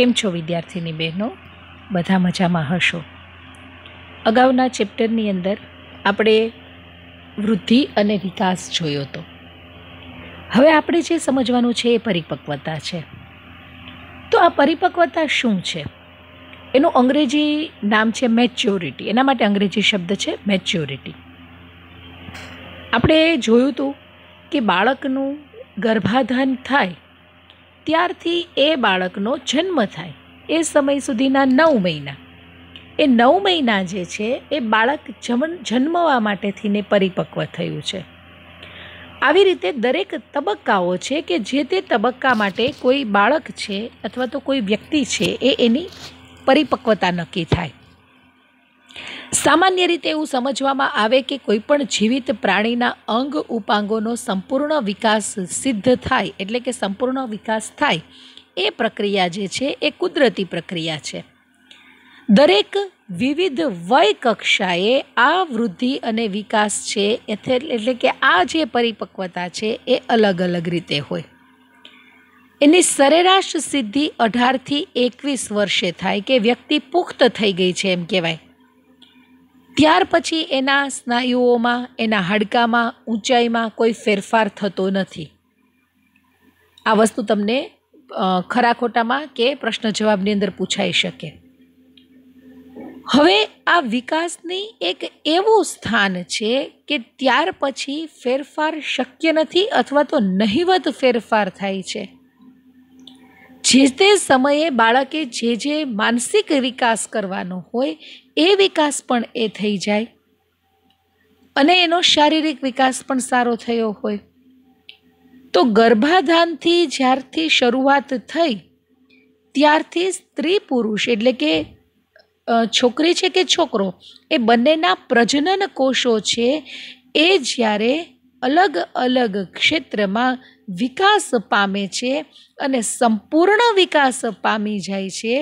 કેમ છો વિદ્યાર્થીની બહેનો બધા મજામાં હશો અગાઉના ચેપ્ટરની અંદર આપણે વૃદ્ધિ અને વિકાસ જોયો હતો હવે આપણે જે સમજવાનું છે એ પરિપક્વતા છે તો આ પરિપક્વતા શું છે એનું અંગ્રેજી નામ છે મેચ્યોરિટી એના માટે અંગ્રેજી શબ્દ છે મેચ્યોરિટી આપણે જોયું હતું કે બાળકનું ગર્ભાધાન થાય ત્યારથી એ બાળકનો જન્મ થાય એ સમય સુધીના નવ મહિના એ નવ મહિના જે છે એ બાળક જમન જન્મવા માટેથીને પરિપક્વ થયું છે આવી રીતે દરેક તબક્કાઓ છે કે જે તે તબક્કા માટે કોઈ બાળક છે અથવા તો કોઈ વ્યક્તિ છે એ એની પરિપક્વતા નક્કી થાય સામાન્ય રીતે એવું સમજવામાં આવે કે કોઈપણ જીવિત પ્રાણીના અંગ ઉપાંગોનો સંપૂર્ણ વિકાસ સિદ્ધ થાય એટલે કે સંપૂર્ણ વિકાસ થાય એ પ્રક્રિયા જે છે એ કુદરતી પ્રક્રિયા છે દરેક વિવિધ વય કક્ષાએ આ વૃદ્ધિ અને વિકાસ છે એટલે કે આ જે પરિપક્વતા છે એ અલગ અલગ રીતે હોય એની સરેરાશ સિદ્ધિ અઢારથી એકવીસ વર્ષે થાય કે વ્યક્તિ પુખ્ત થઈ ગઈ છે એમ કહેવાય ત્યાર પછી એના સ્નાયુઓમાં એના હાડકામાં ઊંચાઈમાં કોઈ ફેરફાર થતો નથી આ વસ્તુ તમને ખરા ખોટામાં કે પ્રશ્ન જવાબની અંદર પૂછાઈ શકે હવે આ વિકાસની એક એવું સ્થાન છે કે ત્યાર પછી ફેરફાર શક્ય નથી અથવા તો નહિવત ફેરફાર થાય છે જે તે સમયે બાળકે જે જે માનસિક વિકાસ કરવાનો હોય એ વિકાસ પણ એ થઈ જાય અને એનો શારીરિક વિકાસ પણ સારો થયો હોય તો ગર્ભાધાનથી જ્યારથી શરૂઆત થઈ ત્યારથી સ્ત્રી પુરુષ એટલે કે છોકરી છે કે છોકરો એ બંનેના પ્રજનન કોષો છે એ જ્યારે અલગ અલગ ક્ષેત્રમાં વિકાસ પામે છે અને સંપૂર્ણ વિકાસ પામી જાય છે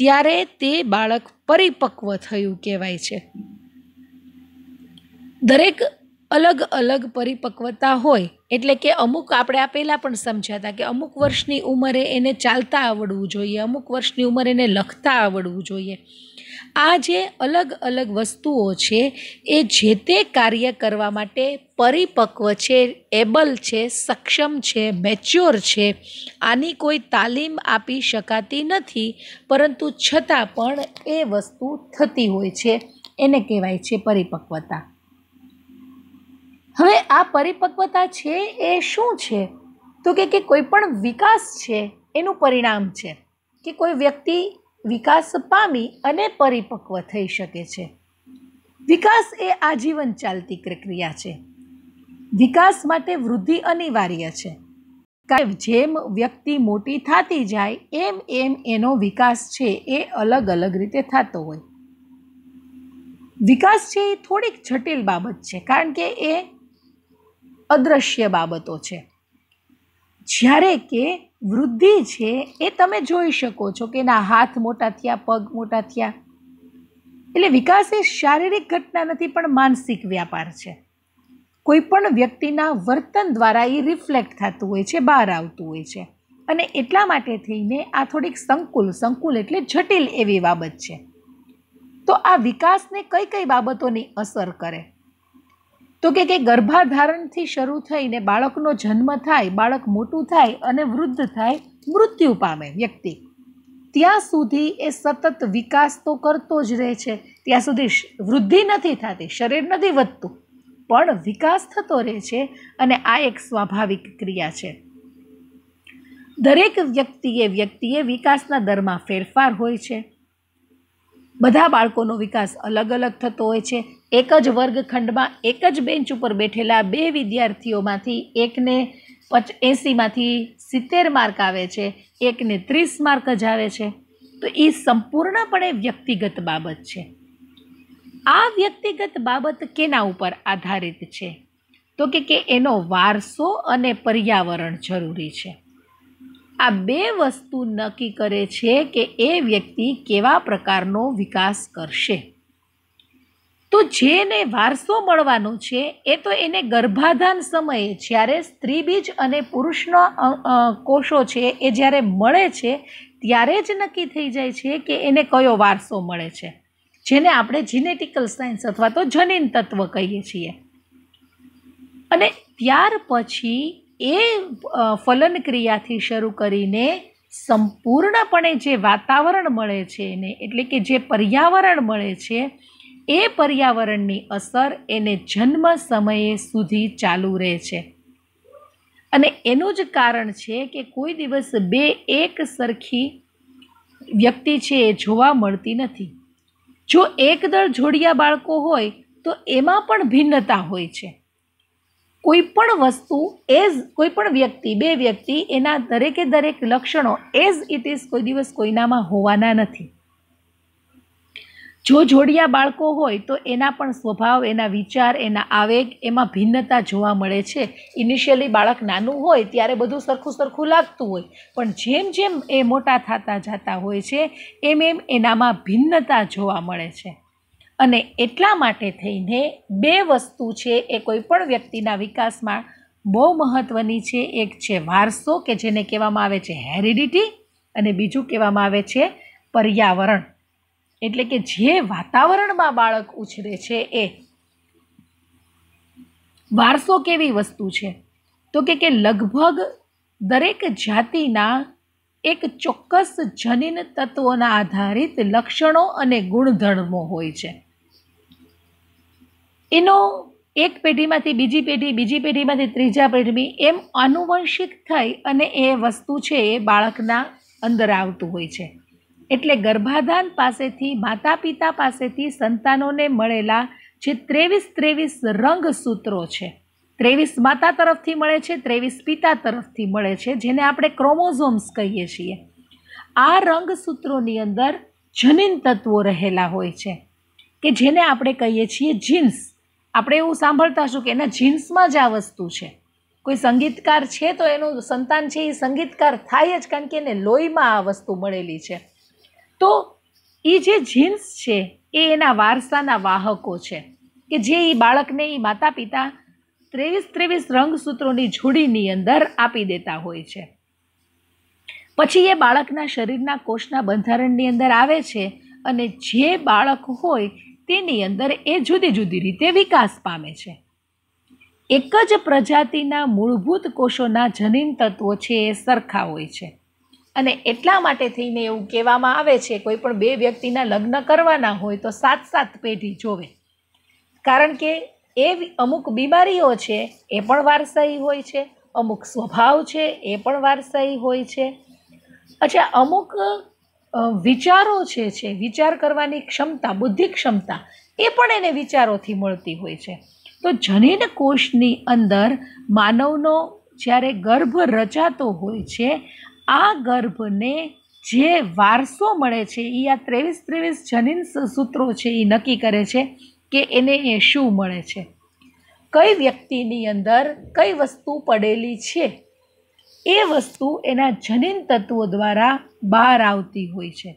ત્યારે તે બાળક પરિપક્વ થયું કહેવાય છે દરેક અલગ અલગ પરિપક્વતા હોય એટલે કે અમુક આપણે આ પહેલાં પણ સમજાતા કે અમુક વર્ષની ઉંમરે એને ચાલતા આવડવું જોઈએ અમુક વર્ષની ઉંમરે એને લખતા આવડવું જોઈએ આ જે અલગ અલગ વસ્તુઓ છે એ જે તે કાર્ય કરવા માટે પરિપક્વ છે એબલ છે સક્ષમ છે મેચ્યોર છે આની કોઈ તાલીમ આપી શકાતી નથી પરંતુ છતાં પણ એ વસ્તુ થતી હોય છે એને કહેવાય છે પરિપક્વતા હવે આ પરિપક્વતા છે એ શું છે તો કે કોઈ પણ વિકાસ છે એનું પરિણામ છે કે કોઈ વ્યક્તિ વિકાસ પામી અને પરિપક્વ થઈ શકે છે વિકાસ એ આજીવન ચાલતી પ્રક્રિયા છે વિકાસ માટે વૃદ્ધિ અનિવાર્ય છે કારણ જેમ વ્યક્તિ મોટી થતી જાય એમ એમ એનો વિકાસ છે એ અલગ અલગ રીતે થતો હોય વિકાસ છે એ થોડીક જટિલ બાબત છે કારણ કે એ અદ્રશ્ય બાબતો છે જ્યારે કે વૃદ્ધિ છે એ તમે જોઈ શકો છો કે એના હાથ મોટા થયા પગ મોટા થયા એટલે વિકાસ એ શારીરિક ઘટના નથી પણ માનસિક વ્યાપાર છે કોઈ પણ વ્યક્તિના વર્તન દ્વારા એ રિફ્લેક્ટ થતું હોય છે બહાર આવતું હોય છે અને એટલા માટે થઈને આ થોડીક સંકુલ સંકુલ એટલે જટિલ એવી બાબત છે તો આ વિકાસને કઈ કઈ બાબતોની અસર કરે તો કે કે ગર્ભાધારણથી શરૂ થઈને બાળકનો જન્મ થાય બાળક મોટું થાય અને વૃદ્ધ થાય મૃત્યુ પામે વ્યક્તિ ત્યાં સુધી એ સતત વિકાસ તો કરતો જ રહે છે ત્યાં સુધી વૃદ્ધિ નથી થતી શરીર નથી વધતું પણ વિકાસ થતો રહે છે અને આ એક સ્વાભાવિક ક્રિયા છે દરેક વ્યક્તિએ વ્યક્તિએ વિકાસના દરમાં ફેરફાર હોય છે બધા બાળકોનો વિકાસ અલગ અલગ થતો હોય છે એક જ વર્ગખંડમાં એક જ બેન્ચ ઉપર બેઠેલા બે વિદ્યાર્થીઓમાંથી એકને પચ એંસીમાંથી સિત્તેર માર્ક આવે છે એકને ત્રીસ માર્ક જ આવે છે તો એ સંપૂર્ણપણે વ્યક્તિગત બાબત છે આ વ્યક્તિગત બાબત કેના ઉપર આધારિત છે તો કે કે એનો વારસો અને પર્યાવરણ જરૂરી છે આ બે વસ્તુ નક્કી કરે છે કે એ વ્યક્તિ કેવા પ્રકારનો વિકાસ કરશે તો જેને વારસો મળવાનો છે એ તો એને ગર્ભાધાન સમયે જ્યારે સ્ત્રી બીજ અને પુરુષનો કોષો છે એ જ્યારે મળે છે ત્યારે જ નક્કી થઈ જાય છે કે એને કયો વારસો મળે છે જેને આપણે જીનેટિકલ સાયન્સ અથવા તો જનીન તત્વ કહીએ છીએ અને ત્યાર પછી એ ફલન ક્રિયાથી શરૂ કરીને સંપૂર્ણપણે જે વાતાવરણ મળે છે એને એટલે કે જે પર્યાવરણ મળે છે એ પર્યાવરણની અસર એને જન્મ સમયે સુધી ચાલુ રહે છે અને એનું જ કારણ છે કે કોઈ દિવસ બે એક સરખી વ્યક્તિ છે એ જોવા મળતી નથી જો એકદળ જોડિયા બાળકો હોય તો એમાં પણ ભિન્નતા હોય છે કોઈ પણ વસ્તુ એઝ કોઈ પણ વ્યક્તિ બે વ્યક્તિ એના દરેકે દરેક લક્ષણો એઝ ઇટ ઇઝ કોઈ દિવસ કોઈનામાં હોવાના નથી જો જોડિયા બાળકો હોય તો એના પણ સ્વભાવ એના વિચાર એના આવેગ એમાં ભિન્નતા જોવા મળે છે ઇનિશિયલી બાળક નાનું હોય ત્યારે બધું સરખું સરખું લાગતું હોય પણ જેમ જેમ એ મોટા થતા જતા હોય છે એમ એમ એનામાં ભિન્નતા જોવા મળે છે અને એટલા માટે થઈને બે વસ્તુ છે એ કોઈ પણ વ્યક્તિના વિકાસમાં બહુ મહત્ત્વની છે એક છે વારસો કે જેને કહેવામાં આવે છે હેરિડિટી અને બીજું કહેવામાં આવે છે પર્યાવરણ એટલે કે જે વાતાવરણમાં બાળક ઉછરે છે એ વારસો કેવી વસ્તુ છે તો કે કે લગભગ દરેક જાતિના એક ચોક્કસ જનીન તત્વોના આધારિત લક્ષણો અને ગુણધર્મો હોય છે એનો એક પેઢીમાંથી બીજી પેઢી બીજી પેઢીમાંથી ત્રીજા પેઢી એમ આનુવંશિક થઈ અને એ વસ્તુ છે એ બાળકના અંદર આવતું હોય છે એટલે ગર્ભાધાન પાસેથી માતા પિતા પાસેથી સંતાનોને મળેલા જે ત્રેવીસ ત્રેવીસ રંગ સૂત્રો છે ત્રેવીસ માતા તરફથી મળે છે ત્રેવીસ પિતા તરફથી મળે છે જેને આપણે ક્રોમોઝોમ્સ કહીએ છીએ આ રંગસૂત્રોની અંદર જનીન તત્વો રહેલા હોય છે કે જેને આપણે કહીએ છીએ જીન્સ આપણે એવું સાંભળતા છું કે એના જીન્સમાં જ આ વસ્તુ છે કોઈ સંગીતકાર છે તો એનું સંતાન છે એ સંગીતકાર થાય જ કારણ કે એને લોહીમાં આ વસ્તુ મળેલી છે તો એ જે જીન્સ છે એ એના વારસાના વાહકો છે કે જે એ બાળકને એ માતા પિતા ત્રેવીસ ત્રેવીસ રંગસૂત્રોની જોડીની અંદર આપી દેતા હોય છે પછી એ બાળકના શરીરના કોષના બંધારણની અંદર આવે છે અને જે બાળક હોય તેની અંદર એ જુદી જુદી રીતે વિકાસ પામે છે એક જ પ્રજાતિના મૂળભૂત કોષોના જનીન તત્વો છે એ સરખા હોય છે અને એટલા માટે થઈને એવું કહેવામાં આવે છે કોઈ પણ બે વ્યક્તિના લગ્ન કરવાના હોય તો સાત સાત પેઢી જોવે કારણ કે એ અમુક બીમારીઓ છે એ પણ વારસાઈ હોય છે અમુક સ્વભાવ છે એ પણ વારસાઈ હોય છે અચ્છા અમુક વિચારો છે છે વિચાર કરવાની ક્ષમતા બુદ્ધિ ક્ષમતા એ પણ એને વિચારોથી મળતી હોય છે તો જનીન કોષની અંદર માનવનો જ્યારે ગર્ભ રચાતો હોય છે આ ગર્ભને જે વારસો મળે છે એ આ ત્રેવીસ ત્રેવીસ જનીન સૂત્રો છે એ નક્કી કરે છે કે એને એ શું મળે છે કઈ વ્યક્તિની અંદર કઈ વસ્તુ પડેલી છે એ વસ્તુ એના જનીન તત્વો દ્વારા બહાર આવતી હોય છે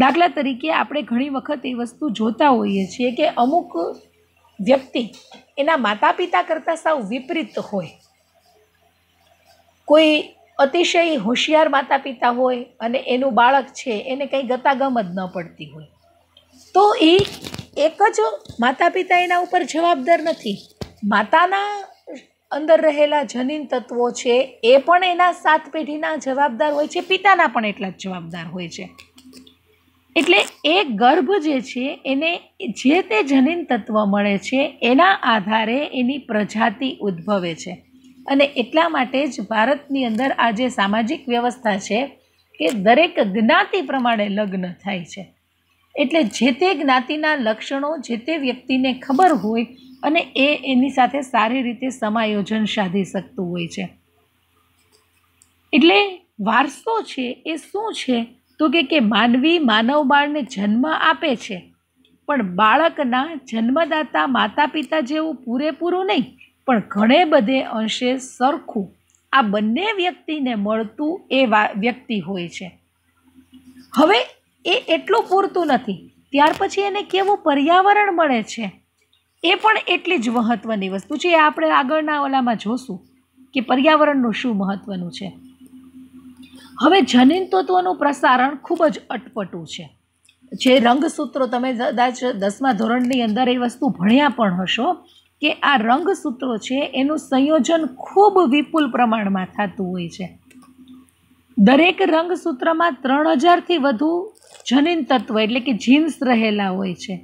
દાખલા તરીકે આપણે ઘણી વખત એ વસ્તુ જોતા હોઈએ છીએ કે અમુક વ્યક્તિ એના માતા પિતા કરતાં સાવ વિપરીત હોય કોઈ અતિશય હોશિયાર માતા પિતા હોય અને એનું બાળક છે એને કંઈ ગતાગમ જ ન પડતી હોય તો એ એક જ માતા પિતા એના ઉપર જવાબદાર નથી માતાના અંદર રહેલા જનીન તત્વો છે એ પણ એના સાત પેઢીના જવાબદાર હોય છે પિતાના પણ એટલા જ જવાબદાર હોય છે એટલે એ ગર્ભ જે છે એને જે તે જનીન તત્વ મળે છે એના આધારે એની પ્રજાતિ ઉદ્ભવે છે અને એટલા માટે જ ભારતની અંદર આ જે સામાજિક વ્યવસ્થા છે કે દરેક જ્ઞાતિ પ્રમાણે લગ્ન થાય છે એટલે જે તે જ્ઞાતિના લક્ષણો જે તે વ્યક્તિને ખબર હોય અને એ એની સાથે સારી રીતે સમાયોજન સાધી શકતું હોય છે એટલે વારસો છે એ શું છે તો કે કે માનવી માનવ બાળને જન્મ આપે છે પણ બાળકના જન્મદાતા માતા પિતા જેવું પૂરેપૂરું નહીં પણ ઘણે બધે અંશે સરખું આ બંને વ્યક્તિને મળતું એ વ્યક્તિ હોય છે હવે એ એટલું પૂરતું નથી ત્યાર પછી એને કેવું પર્યાવરણ મળે છે એ પણ એટલી જ મહત્ત્વની વસ્તુ છે એ આપણે આગળના ઓલામાં જોશું કે પર્યાવરણનું શું મહત્ત્વનું છે હવે જનીન તત્વોનું પ્રસારણ ખૂબ જ અટપટું છે જે રંગસૂત્રો તમે કદાચ દસમા ધોરણની અંદર એ વસ્તુ ભણ્યા પણ હશો કે આ રંગસૂત્રો છે એનું સંયોજન ખૂબ વિપુલ પ્રમાણમાં થતું હોય છે દરેક રંગસૂત્રમાં ત્રણ હજારથી વધુ જનીન તત્વ એટલે કે જીન્સ રહેલા હોય છે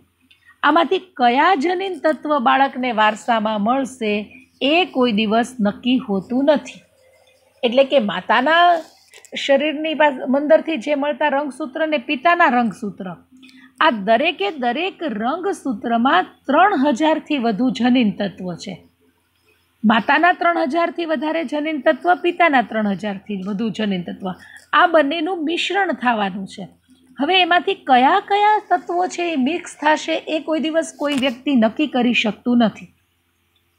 આમાંથી કયા જનીન તત્વ બાળકને વારસામાં મળશે એ કોઈ દિવસ નક્કી હોતું નથી એટલે કે માતાના શરીરની અંદરથી જે મળતા રંગસૂત્ર ને પિતાના રંગસૂત્ર આ દરેકે દરેક રંગસૂત્રમાં ત્રણ હજારથી વધુ જનીન તત્વ છે માતાના ત્રણ હજારથી વધારે જનીન તત્વ પિતાના ત્રણ હજારથી વધુ જનીન તત્વ આ બંનેનું મિશ્રણ થવાનું છે હવે એમાંથી કયા કયા તત્વો છે એ મિક્સ થશે એ કોઈ દિવસ કોઈ વ્યક્તિ નક્કી કરી શકતું નથી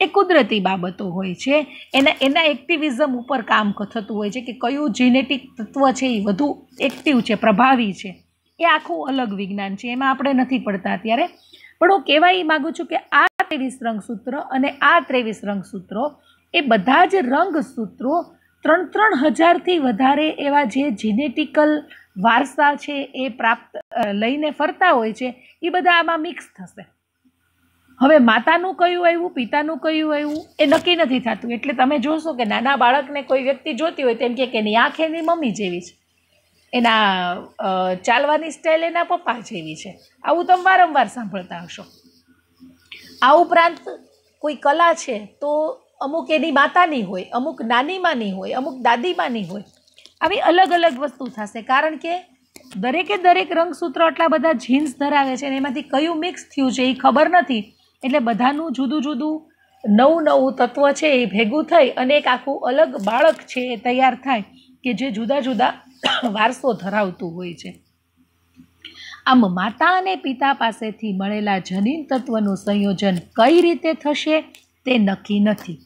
એ કુદરતી બાબતો હોય છે એના એના એક્ટિવિઝમ ઉપર કામ થતું હોય છે કે કયું જીનેટિક તત્વ છે એ વધુ એક્ટિવ છે પ્રભાવી છે એ આખું અલગ વિજ્ઞાન છે એમાં આપણે નથી પડતા અત્યારે પણ હું કહેવા એ માગું છું કે આ ત્રેવીસ રંગસૂત્ર અને આ ત્રેવીસ રંગસૂત્રો એ બધા જ રંગસૂત્રો ત્રણ ત્રણ હજારથી વધારે એવા જે જીનેટિકલ વારસા છે એ પ્રાપ્ત લઈને ફરતા હોય છે એ બધા આમાં મિક્સ થશે હવે માતાનું કયું આવ્યું પિતાનું કયું આવ્યું એ નક્કી નથી થતું એટલે તમે જોશો કે નાના બાળકને કોઈ વ્યક્તિ જોતી હોય તેમ કે એની આંખ એની મમ્મી જેવી છે એના ચાલવાની સ્ટાઇલ એના પપ્પા જેવી છે આવું તમે વારંવાર સાંભળતા હશો આ ઉપરાંત કોઈ કલા છે તો અમુક એની માતાની હોય અમુક નાનીમાંની હોય અમુક દાદીમાંની હોય આવી અલગ અલગ વસ્તુ થશે કારણ કે દરેકે દરેક રંગસૂત્રો આટલા બધા જીન્સ ધરાવે છે અને એમાંથી કયું મિક્સ થયું છે એ ખબર નથી એટલે બધાનું જુદું જુદું નવું નવું તત્વ છે એ ભેગું થઈ અને એક આખું અલગ બાળક છે એ તૈયાર થાય કે જે જુદા જુદા વારસો ધરાવતું હોય છે આમ માતા અને પિતા પાસેથી મળેલા જનીન તત્વનું સંયોજન કઈ રીતે થશે તે નક્કી નથી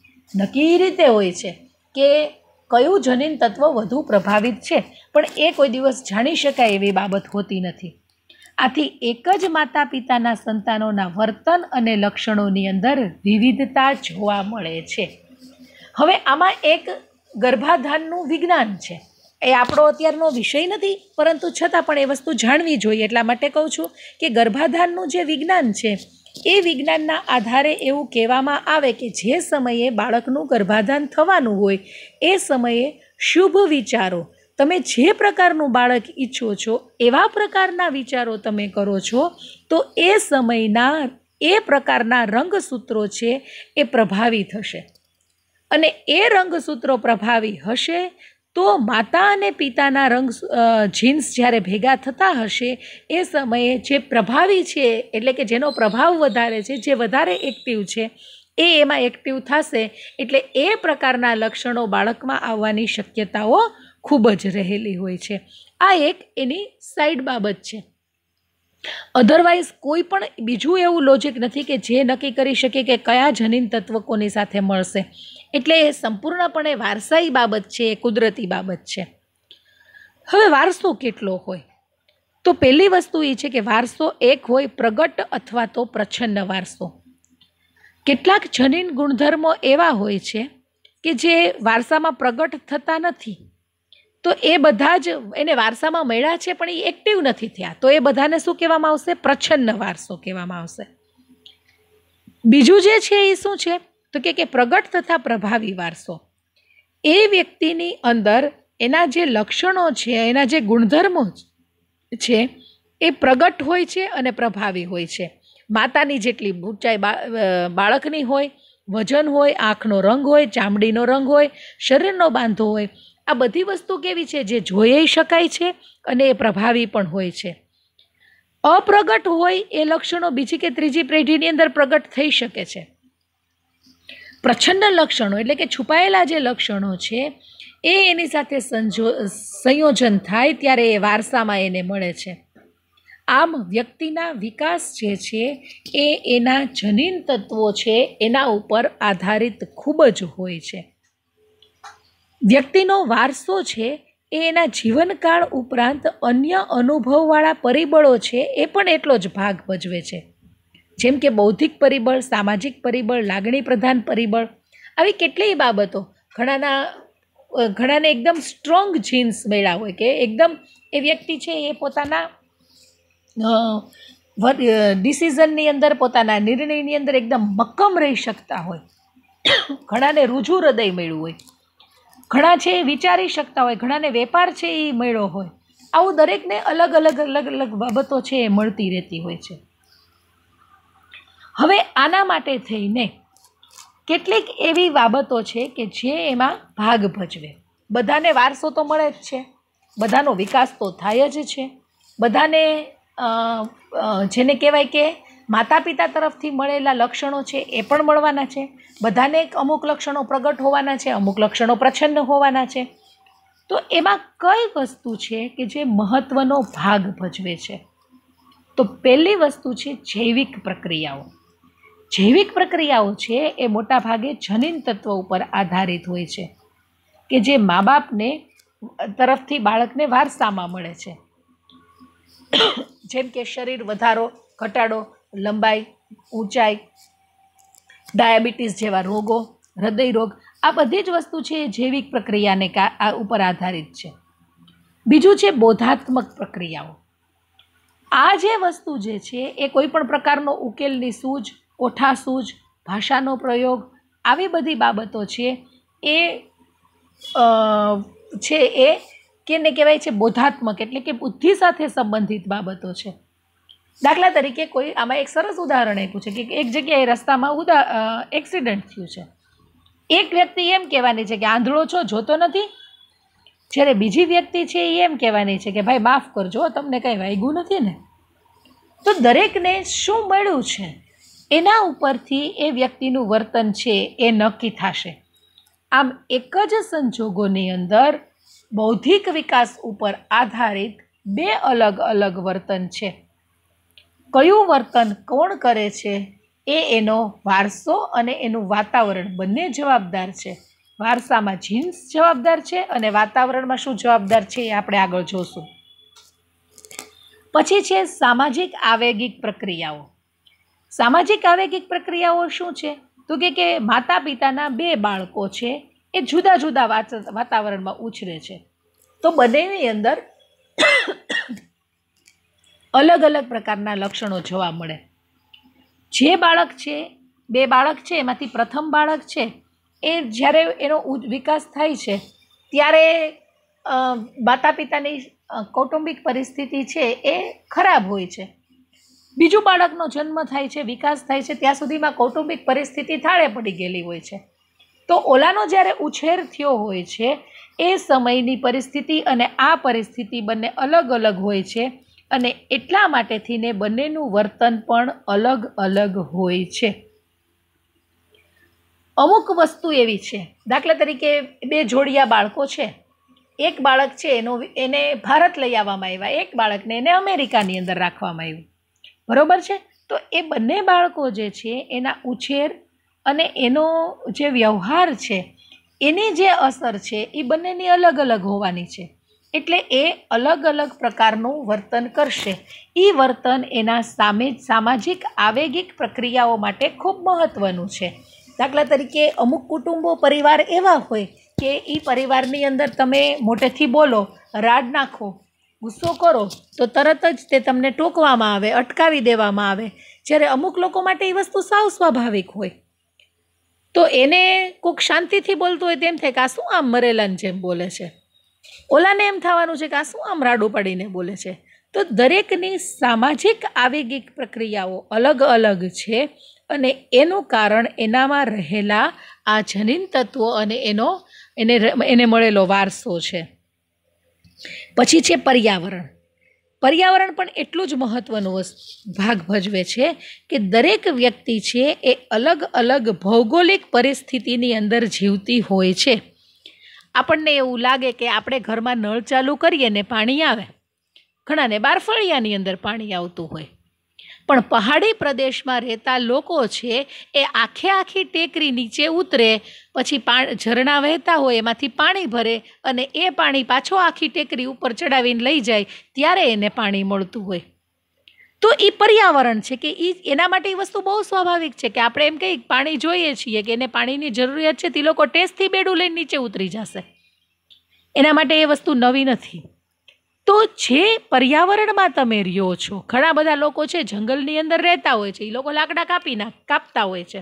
નક્કી રીતે હોય છે કે કયું જનીન તત્વ વધુ પ્રભાવિત છે પણ એ કોઈ દિવસ જાણી શકાય એવી બાબત હોતી નથી આથી એક જ માતા પિતાના સંતાનોના વર્તન અને લક્ષણોની અંદર વિવિધતા જોવા મળે છે હવે આમાં એક ગર્ભાધાનનું વિજ્ઞાન છે એ આપણો અત્યારનો વિષય નથી પરંતુ છતાં પણ એ વસ્તુ જાણવી જોઈએ એટલા માટે કહું છું કે ગર્ભાધાનનું જે વિજ્ઞાન છે એ વિજ્ઞાનના આધારે એવું કહેવામાં આવે કે જે સમયે બાળકનું ગર્ભાધાન થવાનું હોય એ સમયે શુભ વિચારો તમે જે પ્રકારનું બાળક ઈચ્છો છો એવા પ્રકારના વિચારો તમે કરો છો તો એ સમયના એ પ્રકારના રંગસૂત્રો છે એ પ્રભાવી થશે અને એ રંગસૂત્રો પ્રભાવી હશે તો માતા અને પિતાના રંગ જીન્સ જ્યારે ભેગા થતા હશે એ સમયે જે પ્રભાવી છે એટલે કે જેનો પ્રભાવ વધારે છે જે વધારે એક્ટિવ છે એ એમાં એક્ટિવ થશે એટલે એ પ્રકારના લક્ષણો બાળકમાં આવવાની શક્યતાઓ ખૂબ જ રહેલી હોય છે આ એક એની સાઈડ બાબત છે અધરવાઇઝ કોઈ પણ બીજું એવું લોજિક નથી કે જે નક્કી કરી શકે કે કયા જનીન તત્વ કોની સાથે મળશે એટલે એ સંપૂર્ણપણે વારસાઈ બાબત છે એ કુદરતી બાબત છે હવે વારસો કેટલો હોય તો પહેલી વસ્તુ એ છે કે વારસો એક હોય પ્રગટ અથવા તો પ્રચ્છન્ન વારસો કેટલાક જનીન ગુણધર્મો એવા હોય છે કે જે વારસામાં પ્રગટ થતા નથી તો એ બધા જ એને વારસામાં મળ્યા છે પણ એ એક્ટિવ નથી થયા તો એ બધાને શું કહેવામાં આવશે પ્રચ્છન્ન વારસો કહેવામાં આવશે બીજું જે છે એ શું છે તો કે કે પ્રગટ તથા પ્રભાવી વારસો એ વ્યક્તિની અંદર એના જે લક્ષણો છે એના જે ગુણધર્મો છે એ પ્રગટ હોય છે અને પ્રભાવી હોય છે માતાની જેટલી ઊંચાઈ બાળકની હોય વજન હોય આંખનો રંગ હોય ચામડીનો રંગ હોય શરીરનો બાંધો હોય આ બધી વસ્તુ કેવી છે જે જોઈ શકાય છે અને એ પ્રભાવી પણ હોય છે અપ્રગટ હોય એ લક્ષણો બીજી કે ત્રીજી પેઢીની અંદર પ્રગટ થઈ શકે છે પ્રછન્ન લક્ષણો એટલે કે છુપાયેલા જે લક્ષણો છે એ એની સાથે સંજો સંયોજન થાય ત્યારે એ વારસામાં એને મળે છે આમ વ્યક્તિના વિકાસ જે છે એ એના જનીન તત્વો છે એના ઉપર આધારિત ખૂબ જ હોય છે વ્યક્તિનો વારસો છે એ એના જીવનકાળ ઉપરાંત અન્ય અનુભવવાળા પરિબળો છે એ પણ એટલો જ ભાગ ભજવે છે જેમ કે બૌદ્ધિક પરિબળ સામાજિક પરિબળ લાગણી પ્રધાન પરિબળ આવી કેટલીય બાબતો ઘણાના ઘણાને એકદમ સ્ટ્રોંગ જીન્સ મળ્યા હોય કે એકદમ એ વ્યક્તિ છે એ પોતાના ડિસિઝનની અંદર પોતાના નિર્ણયની અંદર એકદમ મક્કમ રહી શકતા હોય ઘણાને રૂજુ હૃદય મળ્યું હોય ઘણા છે એ વિચારી શકતા હોય ઘણાને વેપાર છે એ મળ્યો હોય આવું દરેકને અલગ અલગ અલગ અલગ બાબતો છે એ મળતી રહેતી હોય છે હવે આના માટે થઈને કેટલીક એવી બાબતો છે કે જે એમાં ભાગ ભજવે બધાને વારસો તો મળે જ છે બધાનો વિકાસ તો થાય જ છે બધાને જેને કહેવાય કે માતા પિતા તરફથી મળેલા લક્ષણો છે એ પણ મળવાના છે બધાને અમુક લક્ષણો પ્રગટ હોવાના છે અમુક લક્ષણો પ્રછન્ન હોવાના છે તો એમાં કઈ વસ્તુ છે કે જે મહત્ત્વનો ભાગ ભજવે છે તો પહેલી વસ્તુ છે જૈવિક પ્રક્રિયાઓ જૈવિક પ્રક્રિયાઓ છે એ મોટાભાગે જનીન તત્વ ઉપર આધારિત હોય છે કે જે મા બાપને તરફથી બાળકને વારસામાં મળે છે જેમ કે શરીર વધારો ઘટાડો લંબાઈ ઊંચાઈ ડાયાબિટીસ જેવા રોગો હૃદય રોગ આ બધી જ વસ્તુ છે એ જૈવિક પ્રક્રિયાને આ ઉપર આધારિત છે બીજું છે બોધાત્મક પ્રક્રિયાઓ આ જે વસ્તુ જે છે એ કોઈ પણ પ્રકારનો ઉકેલની સૂઝ કોઠા સૂઝ ભાષાનો પ્રયોગ આવી બધી બાબતો છે એ છે એ કેને કહેવાય છે બોધાત્મક એટલે કે બુદ્ધિ સાથે સંબંધિત બાબતો છે દાખલા તરીકે કોઈ આમાં એક સરસ ઉદાહરણ આપ્યું છે કે એક જગ્યાએ રસ્તામાં ઉદા એક્સિડન્ટ થયું છે એક વ્યક્તિ એમ કહેવાની છે કે આંધળો છો જોતો નથી જ્યારે બીજી વ્યક્તિ છે એ એમ કહેવાની છે કે ભાઈ માફ કરજો તમને કંઈ વાગ્યું નથી ને તો દરેકને શું મળ્યું છે એના ઉપરથી એ વ્યક્તિનું વર્તન છે એ નક્કી થશે આમ એક જ સંજોગોની અંદર બૌદ્ધિક વિકાસ ઉપર આધારિત બે અલગ અલગ વર્તન છે કયું વર્તન કોણ કરે છે એ એનો વારસો અને એનું વાતાવરણ બંને જવાબદાર છે વારસામાં જીન્સ જવાબદાર છે અને વાતાવરણમાં શું જવાબદાર છે એ આપણે આગળ જોશું પછી છે સામાજિક આવેગિક પ્રક્રિયાઓ સામાજિક આવેગિક પ્રક્રિયાઓ શું છે તો કે કે માતા પિતાના બે બાળકો છે એ જુદા જુદા વાતાવરણમાં ઉછરે છે તો બંનેની અંદર અલગ અલગ પ્રકારના લક્ષણો જોવા મળે જે બાળક છે બે બાળક છે એમાંથી પ્રથમ બાળક છે એ જ્યારે એનો વિકાસ થાય છે ત્યારે માતા પિતાની કૌટુંબિક પરિસ્થિતિ છે એ ખરાબ હોય છે બીજું બાળકનો જન્મ થાય છે વિકાસ થાય છે ત્યાં સુધીમાં કૌટુંબિક પરિસ્થિતિ થાળે પડી ગયેલી હોય છે તો ઓલાનો જ્યારે ઉછેર થયો હોય છે એ સમયની પરિસ્થિતિ અને આ પરિસ્થિતિ બંને અલગ અલગ હોય છે અને એટલા માટે થઈને બંનેનું વર્તન પણ અલગ અલગ હોય છે અમુક વસ્તુ એવી છે દાખલા તરીકે બે જોડિયા બાળકો છે એક બાળક છે એનો એને ભારત લઈ આવવામાં આવ્યા એક બાળકને એને અમેરિકાની અંદર રાખવામાં આવ્યું બરાબર છે તો એ બંને બાળકો જે છે એના ઉછેર અને એનો જે વ્યવહાર છે એની જે અસર છે એ બંનેની અલગ અલગ હોવાની છે એટલે એ અલગ અલગ પ્રકારનું વર્તન કરશે એ વર્તન એના સામે સામાજિક આવેગિક પ્રક્રિયાઓ માટે ખૂબ મહત્ત્વનું છે દાખલા તરીકે અમુક કુટુંબો પરિવાર એવા હોય કે એ પરિવારની અંદર તમે મોટેથી બોલો રાડ નાખો ગુસ્સો કરો તો તરત જ તે તમને ટોકવામાં આવે અટકાવી દેવામાં આવે જ્યારે અમુક લોકો માટે એ વસ્તુ સાવ સ્વાભાવિક હોય તો એને કોઈક શાંતિથી બોલતું હોય તેમ થાય કે આ શું આમ મરેલાની જેમ બોલે છે ઓલાને એમ થવાનું છે કે આ શું આમ રાડો પાડીને બોલે છે તો દરેકની સામાજિક આવેગિક પ્રક્રિયાઓ અલગ અલગ છે અને એનું કારણ એનામાં રહેલા આ જનીન તત્વો અને એનો એને એને મળેલો વારસો છે પછી છે પર્યાવરણ પર્યાવરણ પણ એટલું જ મહત્ત્વનો ભાગ ભજવે છે કે દરેક વ્યક્તિ છે એ અલગ અલગ ભૌગોલિક પરિસ્થિતિની અંદર જીવતી હોય છે આપણને એવું લાગે કે આપણે ઘરમાં નળ ચાલુ કરીએ ને પાણી આવે ઘણાને બારફળિયાની અંદર પાણી આવતું હોય પણ પહાડી પ્રદેશમાં રહેતા લોકો છે એ આખે આખી ટેકરી નીચે ઉતરે પછી ઝરણા વહેતા હોય એમાંથી પાણી ભરે અને એ પાણી પાછો આખી ટેકરી ઉપર ચડાવીને લઈ જાય ત્યારે એને પાણી મળતું હોય તો એ પર્યાવરણ છે કે એ એના માટે એ વસ્તુ બહુ સ્વાભાવિક છે કે આપણે એમ કહીએ પાણી જોઈએ છીએ કે એને પાણીની જરૂરિયાત છે તે લોકો ટેસ્ટથી બેડું લઈને નીચે ઉતરી જશે એના માટે એ વસ્તુ નવી નથી તો જે પર્યાવરણમાં તમે રહ્યો છો ઘણા બધા લોકો છે જંગલની અંદર રહેતા હોય છે એ લોકો લાકડા કાપી ના કાપતા હોય છે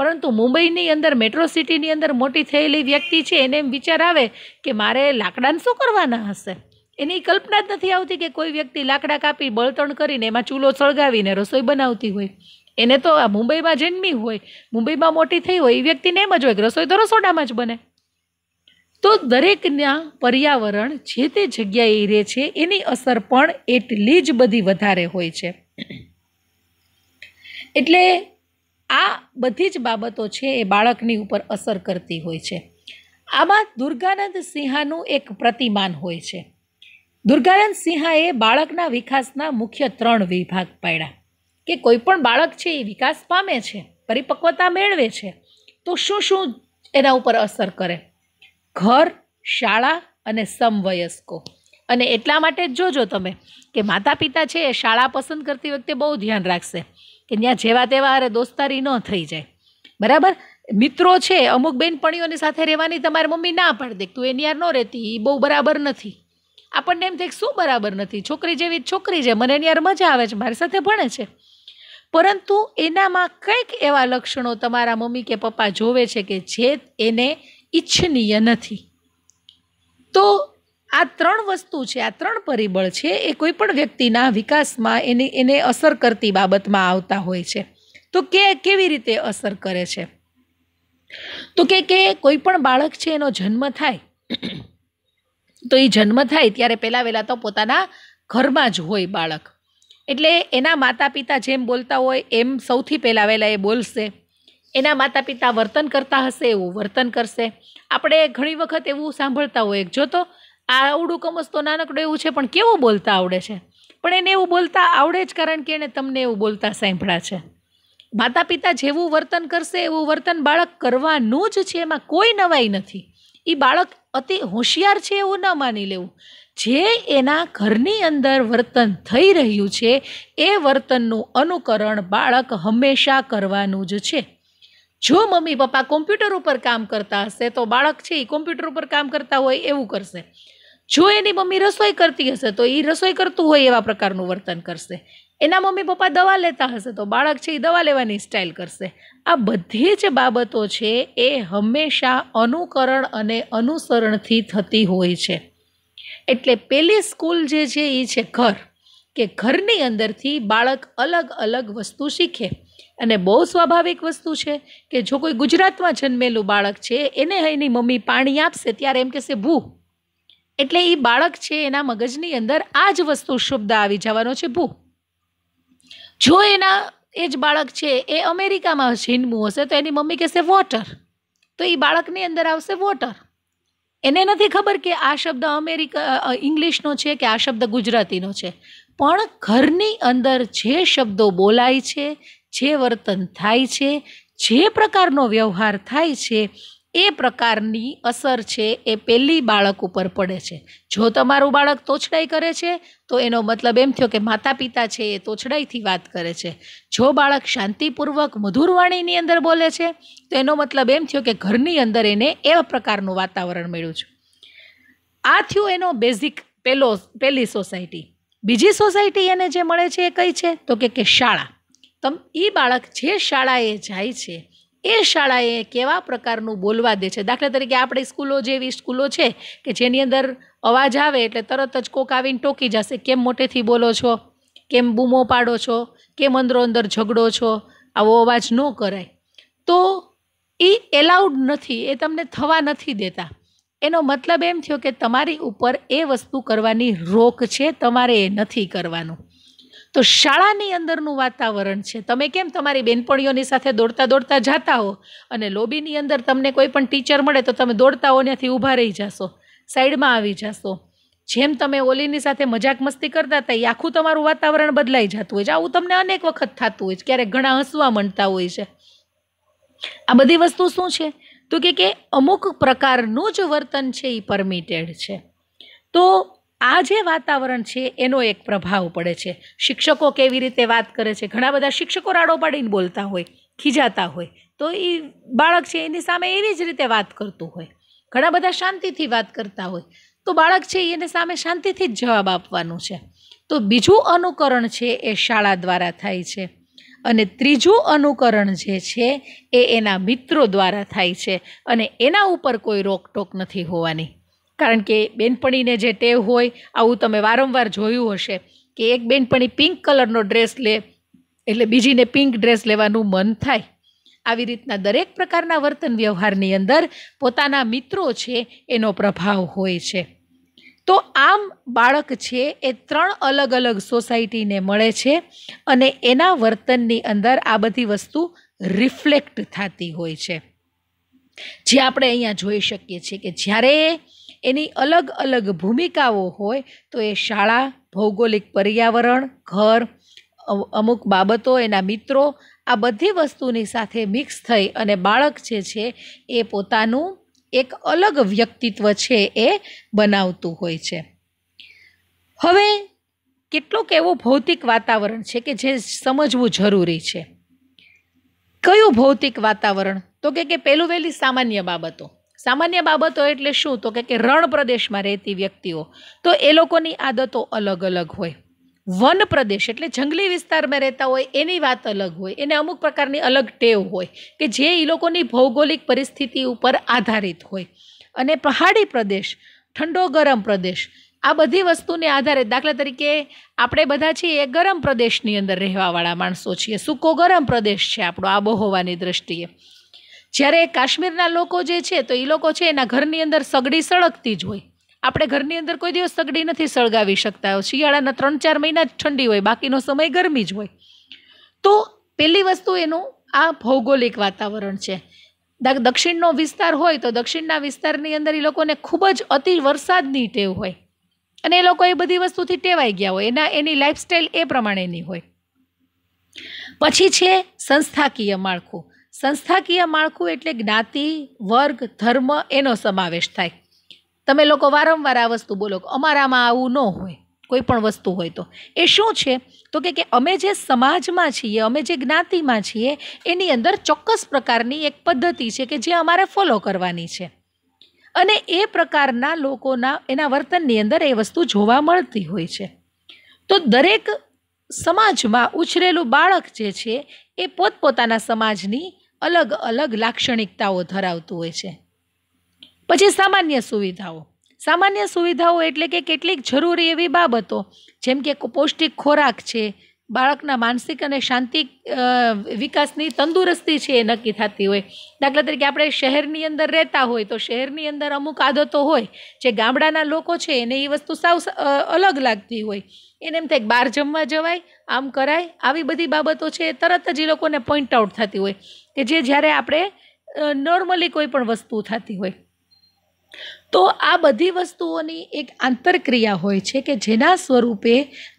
પરંતુ મુંબઈની અંદર મેટ્રો સિટીની અંદર મોટી થયેલી વ્યક્તિ છે એને એમ વિચાર આવે કે મારે લાકડાને શું કરવાના હશે એની કલ્પના જ નથી આવતી કે કોઈ વ્યક્તિ લાકડા કાપી બળતણ કરીને એમાં ચૂલો સળગાવીને રસોઈ બનાવતી હોય એને તો આ મુંબઈમાં જન્મી હોય મુંબઈમાં મોટી થઈ હોય એ વ્યક્તિને એમ જ હોય કે રસોઈ તો રસોડામાં જ બને તો દરેકના પર્યાવરણ જે તે જગ્યાએ રહે છે એની અસર પણ એટલી જ બધી વધારે હોય છે એટલે આ બધી જ બાબતો છે એ બાળકની ઉપર અસર કરતી હોય છે આમાં દુર્ગાનંદ સિંહાનું એક પ્રતિમાન હોય છે દુર્ગાયન સિંહાએ બાળકના વિકાસના મુખ્ય ત્રણ વિભાગ પાડ્યા કે કોઈ પણ બાળક છે એ વિકાસ પામે છે પરિપક્વતા મેળવે છે તો શું શું એના ઉપર અસર કરે ઘર શાળા અને સમવયસ્કો અને એટલા માટે જ જોજો તમે કે માતા પિતા છે એ શાળા પસંદ કરતી વખતે બહુ ધ્યાન રાખશે કે ત્યાં જેવા તેવા અરે દોસ્તારી ન થઈ જાય બરાબર મિત્રો છે અમુક બેનપણીઓની સાથે રહેવાની તમારી મમ્મી ના પાડી દે તું એની યાર ન રહેતી એ બહુ બરાબર નથી આપણને એમ થાય શું બરાબર નથી છોકરી જેવી છોકરી છે મને એની યાર મજા આવે છે મારી સાથે ભણે છે પરંતુ એનામાં કંઈક એવા લક્ષણો તમારા મમ્મી કે પપ્પા જોવે છે કે જે એને ઈચ્છનીય નથી તો આ ત્રણ વસ્તુ છે આ ત્રણ પરિબળ છે એ કોઈ પણ વ્યક્તિના વિકાસમાં એને એને અસર કરતી બાબતમાં આવતા હોય છે તો કે કેવી રીતે અસર કરે છે તો કે કે કોઈ પણ બાળક છે એનો જન્મ થાય તો એ જન્મ થાય ત્યારે પહેલાં વહેલાં તો પોતાના ઘરમાં જ હોય બાળક એટલે એના માતા પિતા જેમ બોલતા હોય એમ સૌથી પહેલાં વહેલાં એ બોલશે એના માતા પિતા વર્તન કરતા હશે એવું વર્તન કરશે આપણે ઘણી વખત એવું સાંભળતા હોય જો તો આ આવડું કમસ તો નાનકડું એવું છે પણ કેવું બોલતા આવડે છે પણ એને એવું બોલતા આવડે જ કારણ કે એને તમને એવું બોલતા સાંભળ્યા છે માતા પિતા જેવું વર્તન કરશે એવું વર્તન બાળક કરવાનું જ છે એમાં કોઈ નવાઈ નથી એ બાળક અતિ હોશિયાર છે એવું ન માની લેવું જે એના ઘરની અંદર વર્તન થઈ રહ્યું છે એ વર્તનનું અનુકરણ બાળક હંમેશા કરવાનું જ છે જો મમ્મી પપ્પા કોમ્પ્યુટર ઉપર કામ કરતા હશે તો બાળક છે એ કોમ્પ્યુટર ઉપર કામ કરતા હોય એવું કરશે જો એની મમ્મી રસોઈ કરતી હશે તો એ રસોઈ કરતું હોય એવા પ્રકારનું વર્તન કરશે એના મમ્મી પપ્પા દવા લેતા હશે તો બાળક છે એ દવા લેવાની સ્ટાઇલ કરશે આ બધી જ બાબતો છે એ હંમેશા અનુકરણ અને અનુસરણથી થતી હોય છે એટલે પેલી સ્કૂલ જે છે એ છે ઘર કે ઘરની અંદરથી બાળક અલગ અલગ વસ્તુ શીખે અને બહુ સ્વાભાવિક વસ્તુ છે કે જો કોઈ ગુજરાતમાં જન્મેલું બાળક છે એને એની મમ્મી પાણી આપશે ત્યારે એમ કહેશે ભૂ એટલે એ બાળક છે એના મગજની અંદર આ જ વસ્તુ શબ્દ આવી જવાનો છે ભૂ જો એના એ જ બાળક છે એ અમેરિકામાં જન્મવું હશે તો એની મમ્મી કહેશે વોટર તો એ બાળકની અંદર આવશે વોટર એને નથી ખબર કે આ શબ્દ અમેરિકા ઇંગ્લિશનો છે કે આ શબ્દ ગુજરાતીનો છે પણ ઘરની અંદર જે શબ્દો બોલાય છે જે વર્તન થાય છે જે પ્રકારનો વ્યવહાર થાય છે એ પ્રકારની અસર છે એ પહેલી બાળક ઉપર પડે છે જો તમારું બાળક તોછડાઈ કરે છે તો એનો મતલબ એમ થયો કે માતા પિતા છે એ તોછડાઈથી વાત કરે છે જો બાળક શાંતિપૂર્વક મધુર વાણીની અંદર બોલે છે તો એનો મતલબ એમ થયો કે ઘરની અંદર એને એવા પ્રકારનું વાતાવરણ મળ્યું છે આ થયું એનો બેઝિક પહેલો પહેલી સોસાયટી બીજી સોસાયટી એને જે મળે છે એ કઈ છે તો કે શાળા તમ એ બાળક જે શાળાએ જાય છે એ શાળાએ કેવા પ્રકારનું બોલવા દે છે દાખલા તરીકે આપણે સ્કૂલો જેવી સ્કૂલો છે કે જેની અંદર અવાજ આવે એટલે તરત જ કોક આવીને ટોકી જશે કેમ મોટેથી બોલો છો કેમ બૂમો પાડો છો કેમ અંદરો અંદર ઝઘડો છો આવો અવાજ ન કરાય તો એ એલાઉડ નથી એ તમને થવા નથી દેતા એનો મતલબ એમ થયો કે તમારી ઉપર એ વસ્તુ કરવાની રોક છે તમારે એ નથી કરવાનું તો શાળાની અંદરનું વાતાવરણ છે તમે કેમ તમારી બેનપણીઓની સાથે દોડતા દોડતા જતા હો અને લોબીની અંદર તમને કોઈ પણ ટીચર મળે તો તમે દોડતા હો ત્યાંથી ઊભા રહી જશો સાઈડમાં આવી જશો જેમ તમે ઓલીની સાથે મજાક મસ્તી કરતા હતા એ આખું તમારું વાતાવરણ બદલાઈ જતું હોય છે આવું તમને અનેક વખત થતું હોય છે ક્યારેક ઘણા હસવા માંડતા હોય છે આ બધી વસ્તુ શું છે તો કે અમુક પ્રકારનું જ વર્તન છે એ પરમિટેડ છે તો આ જે વાતાવરણ છે એનો એક પ્રભાવ પડે છે શિક્ષકો કેવી રીતે વાત કરે છે ઘણા બધા શિક્ષકો રાડો પાડીને બોલતા હોય ખીજાતા હોય તો એ બાળક છે એની સામે એવી જ રીતે વાત કરતું હોય ઘણા બધા શાંતિથી વાત કરતા હોય તો બાળક છે એને સામે શાંતિથી જ જવાબ આપવાનું છે તો બીજું અનુકરણ છે એ શાળા દ્વારા થાય છે અને ત્રીજું અનુકરણ જે છે એ એના મિત્રો દ્વારા થાય છે અને એના ઉપર કોઈ રોકટોક નથી હોવાની કારણ કે બેનપણીને જે ટેવ હોય આવું તમે વારંવાર જોયું હશે કે એક બેનપણી પિંક કલરનો ડ્રેસ લે એટલે બીજીને પિંક ડ્રેસ લેવાનું મન થાય આવી રીતના દરેક પ્રકારના વર્તન વ્યવહારની અંદર પોતાના મિત્રો છે એનો પ્રભાવ હોય છે તો આમ બાળક છે એ ત્રણ અલગ અલગ સોસાયટીને મળે છે અને એના વર્તનની અંદર આ બધી વસ્તુ રિફ્લેક્ટ થતી હોય છે જે આપણે અહીંયા જોઈ શકીએ છીએ કે જ્યારે એની અલગ અલગ ભૂમિકાઓ હોય તો એ શાળા ભૌગોલિક પર્યાવરણ ઘર અમુક બાબતો એના મિત્રો આ બધી વસ્તુની સાથે મિક્સ થઈ અને બાળક જે છે એ પોતાનું એક અલગ વ્યક્તિત્વ છે એ બનાવતું હોય છે હવે કેટલોક એવું ભૌતિક વાતાવરણ છે કે જે સમજવું જરૂરી છે કયું ભૌતિક વાતાવરણ તો કે કે પહેલું વહેલી સામાન્ય બાબતો સામાન્ય બાબતો એટલે શું તો કે રણ પ્રદેશમાં રહેતી વ્યક્તિઓ તો એ લોકોની આદતો અલગ અલગ હોય વન પ્રદેશ એટલે જંગલી વિસ્તારમાં રહેતા હોય એની વાત અલગ હોય એને અમુક પ્રકારની અલગ ટેવ હોય કે જે એ લોકોની ભૌગોલિક પરિસ્થિતિ ઉપર આધારિત હોય અને પહાડી પ્રદેશ ઠંડો ગરમ પ્રદેશ આ બધી વસ્તુને આધારે દાખલા તરીકે આપણે બધા છીએ એ ગરમ પ્રદેશની અંદર રહેવાવાળા માણસો છીએ સૂકો ગરમ પ્રદેશ છે આપણો આબોહવાની દ્રષ્ટિએ જ્યારે કાશ્મીરના લોકો જે છે તો એ લોકો છે એના ઘરની અંદર સગડી સળગતી જ હોય આપણે ઘરની અંદર કોઈ દિવસ સગડી નથી સળગાવી શકતા શિયાળાના ત્રણ ચાર મહિના જ ઠંડી હોય બાકીનો સમય ગરમી જ હોય તો પહેલી વસ્તુ એનું આ ભૌગોલિક વાતાવરણ છે દક્ષિણનો વિસ્તાર હોય તો દક્ષિણના વિસ્તારની અંદર એ લોકોને ખૂબ જ અતિ વરસાદની ટેવ હોય અને એ લોકો એ બધી વસ્તુથી ટેવાઈ ગયા હોય એના એની લાઈફસ્ટાઈલ એ પ્રમાણેની હોય પછી છે સંસ્થાકીય માળખું સંસ્થાકીય માળખું એટલે જ્ઞાતિ વર્ગ ધર્મ એનો સમાવેશ થાય તમે લોકો વારંવાર આ વસ્તુ બોલો અમારામાં આવું ન હોય કોઈ પણ વસ્તુ હોય તો એ શું છે તો કે અમે જે સમાજમાં છીએ અમે જે જ્ઞાતિમાં છીએ એની અંદર ચોક્કસ પ્રકારની એક પદ્ધતિ છે કે જે અમારે ફોલો કરવાની છે અને એ પ્રકારના લોકોના એના વર્તનની અંદર એ વસ્તુ જોવા મળતી હોય છે તો દરેક સમાજમાં ઉછરેલું બાળક જે છે એ પોતપોતાના સમાજની અલગ અલગ લાક્ષણિકતાઓ ધરાવતું હોય છે પછી સામાન્ય સુવિધાઓ સામાન્ય સુવિધાઓ એટલે કે કેટલીક જરૂરી એવી બાબતો જેમ કે પૌષ્ટિક ખોરાક છે બાળકના માનસિક અને શાંતિ વિકાસની તંદુરસ્તી છે એ નક્કી થતી હોય દાખલા તરીકે આપણે શહેરની અંદર રહેતા હોય તો શહેરની અંદર અમુક આદતો હોય જે ગામડાના લોકો છે એને એ વસ્તુ સાવ અલગ લાગતી હોય એને એમ થાય બહાર જમવા જવાય આમ કરાય આવી બધી બાબતો છે એ તરત જ એ લોકોને પોઈન્ટ આઉટ થતી હોય કે જે જ્યારે આપણે નોર્મલી કોઈ પણ વસ્તુ થતી હોય તો આ બધી વસ્તુઓની એક આંતરક્રિયા હોય છે કે જેના સ્વરૂપે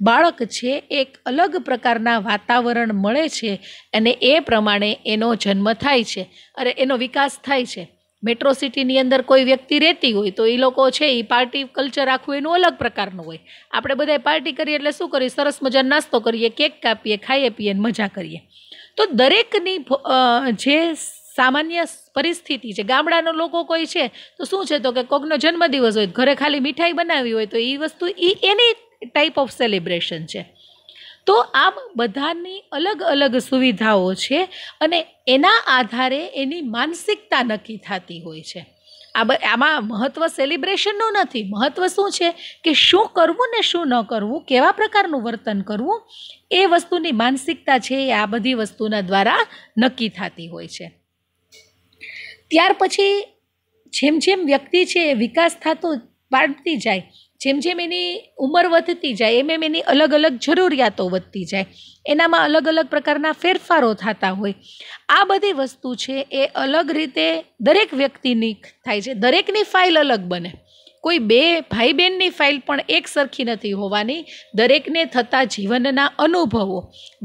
બાળક છે એક અલગ પ્રકારના વાતાવરણ મળે છે અને એ પ્રમાણે એનો જન્મ થાય છે અને એનો વિકાસ થાય છે મેટ્રો સિટીની અંદર કોઈ વ્યક્તિ રહેતી હોય તો એ લોકો છે એ પાર્ટી કલ્ચર આખું એનું અલગ પ્રકારનું હોય આપણે બધા પાર્ટી કરીએ એટલે શું કરીએ સરસ મજા નાસ્તો કરીએ કેક કાપીએ ખાઈએ પીએ મજા કરીએ તો દરેકની જે સામાન્ય પરિસ્થિતિ છે ગામડાનો લોકો કોઈ છે તો શું છે તો કે કોકનો જન્મદિવસ હોય ઘરે ખાલી મીઠાઈ બનાવી હોય તો એ વસ્તુ એ એની ટાઈપ ઓફ સેલિબ્રેશન છે તો આમ બધાની અલગ અલગ સુવિધાઓ છે અને એના આધારે એની માનસિકતા નક્કી થતી હોય છે આ આમાં મહત્ત્વ સેલિબ્રેશનનું નથી મહત્ત્વ શું છે કે શું કરવું ને શું ન કરવું કેવા પ્રકારનું વર્તન કરવું એ વસ્તુની માનસિકતા છે એ આ બધી વસ્તુના દ્વારા નક્કી થતી હોય છે ત્યાર પછી જેમ જેમ વ્યક્તિ છે એ વિકાસ થતો પાડતી જાય જેમ જેમ એની ઉંમર વધતી જાય એમ એમ એની અલગ અલગ જરૂરિયાતો વધતી જાય એનામાં અલગ અલગ પ્રકારના ફેરફારો થતા હોય આ બધી વસ્તુ છે એ અલગ રીતે દરેક વ્યક્તિની થાય છે દરેકની ફાઇલ અલગ બને કોઈ બે ભાઈ બહેનની ફાઇલ પણ એક સરખી નથી હોવાની દરેકને થતા જીવનના અનુભવો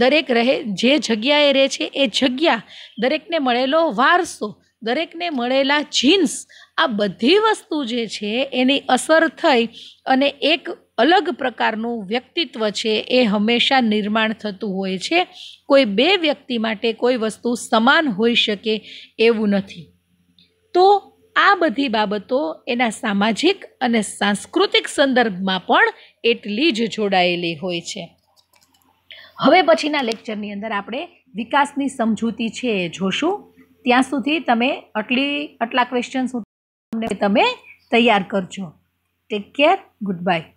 દરેક રહે જે જગ્યાએ રહે છે એ જગ્યા દરેકને મળેલો વારસો દરેકને મળેલા જીન્સ આ બધી વસ્તુ જે છે એની અસર થઈ અને એક અલગ પ્રકારનું વ્યક્તિત્વ છે એ હંમેશા નિર્માણ થતું હોય છે કોઈ બે વ્યક્તિ માટે કોઈ વસ્તુ સમાન હોઈ શકે એવું નથી તો આ બધી બાબતો એના સામાજિક અને સાંસ્કૃતિક સંદર્ભમાં પણ એટલી જ જોડાયેલી હોય છે હવે પછીના લેક્ચરની અંદર આપણે વિકાસની સમજૂતી છે એ જોશું ત્યાં સુધી તમે આટલી આટલા ક્વેશ્ચન સુધી તમે તૈયાર કરજો ટેક કેર ગુડ બાય